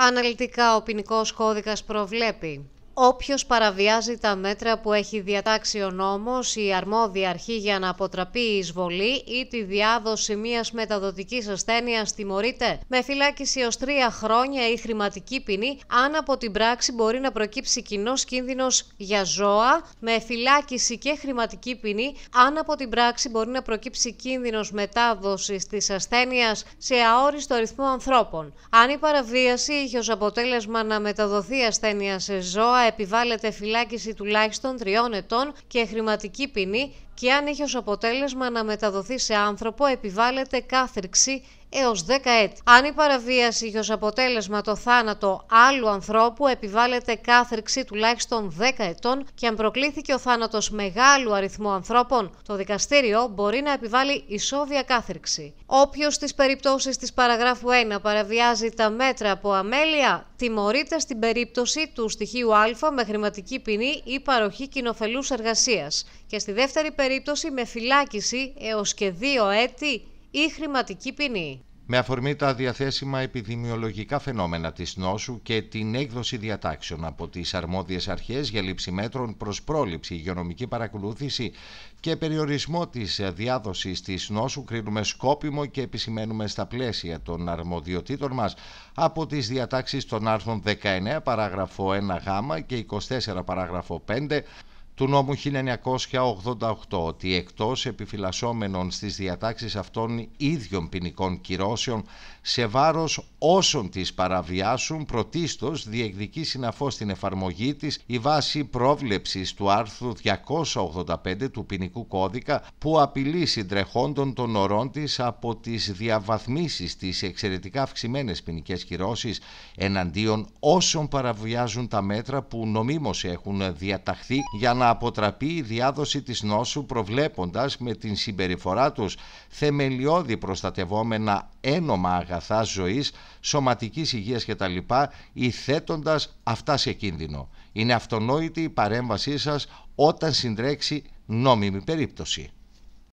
Αναλυτικά ο ποινικός κώδικας προβλέπει Όποιος παραβιάζει τα μέτρα που έχει διατάξει ο νόμος, η αρμόδια αρχή για να αποτραπεί η εισβολή ή τη διάδοση μιας μεταδοτικής ασθένειας τιμωρείται με φυλάκιση ως τρία χρόνια ή χρηματική ποινή, αν από την πράξη μπορεί να προκύψει κοινός κίνδυνος για ζώα, με φυλάκιση και χρηματική ποινή, αν από την πράξη μπορεί να προκύψει κίνδυνος μετάδοσης της ασθένειας σε αόριστο αριθμό ανθρώπων. Αν η παραβίαση είχε ως αποτέλεσμα να μεταδοθεί ασθένεια σε ζώα, επιβάλλεται φυλάκιση τουλάχιστον τριών ετών και χρηματική ποινή και αν έχει ως αποτέλεσμα να μεταδοθεί σε άνθρωπο επιβάλλεται κάθριξη έως 10 έτη. Αν η παραβίαση έχει ως αποτέλεσμα το θάνατο άλλου ανθρώπου επιβάλλεται κάθριξη τουλάχιστον 10 ετών και αν προκλήθηκε ο θάνατος μεγάλου αριθμού ανθρώπων, το δικαστήριο μπορεί να επιβάλλει ισόβια κάθριξη. Όποιος στις περιπτώσεις της παραγράφου 1 παραβιάζει τα μέτρα από αμέλεια, τιμωρείται στην περίπτωση του στοιχείου α με χρηματική ποινή ή παροχή κοινοφελούς εργασίας και στη δεύτερη περίπτωση περίπτωση με φυλάκιση έως και δύο έτη ή χρηματική ποινή. Με αφορμή τα διαθέσιμα επιδημιολογικά φαινόμενα της νόσου και την έκδοση διατάξεων από τις αρμόδιες αρχές για λήψη μέτρων προς πρόληψη, υγειονομική παρακολούθηση και περιορισμό της διάδοσης της νόσου κρίνουμε σκόπιμο και επισημαίνουμε στα πλαίσια των αρμοδιοτήτων μας από τις διατάξεις των άρθρων 19 παράγραφο 1 γ και 24 παράγραφο 5 του νόμου 1988 ότι εκτός επιφυλασσόμενων στις διατάξεις αυτών ίδιων ποινικών κυρώσεων σε βάρος όσων τις παραβιάσουν πρωτίστως διεκδικεί συναφώς την εφαρμογή της η βάση πρόβλεψης του άρθρου 285 του ποινικού κώδικα που απειλεί συντρεχόντων των ορών της από τις διαβαθμίσεις της εξαιρετικά αυξημένες ποινικές κυρώσεις εναντίον όσων παραβιάζουν τα μέτρα που νομίμως έχουν διαταχθεί για να αποτραπεί η διάδοση της νόσου προβλέποντας με την συμπεριφορά τους θεμελιώδη προστατευόμενα ένομα αγαθά ζωής, σωματικής υγείας κτλ. ή θέτοντας αυτά σε κίνδυνο. Είναι αυτονόητη η παρέμβασή σας όταν συντρέξει νόμιμη περίπτωση.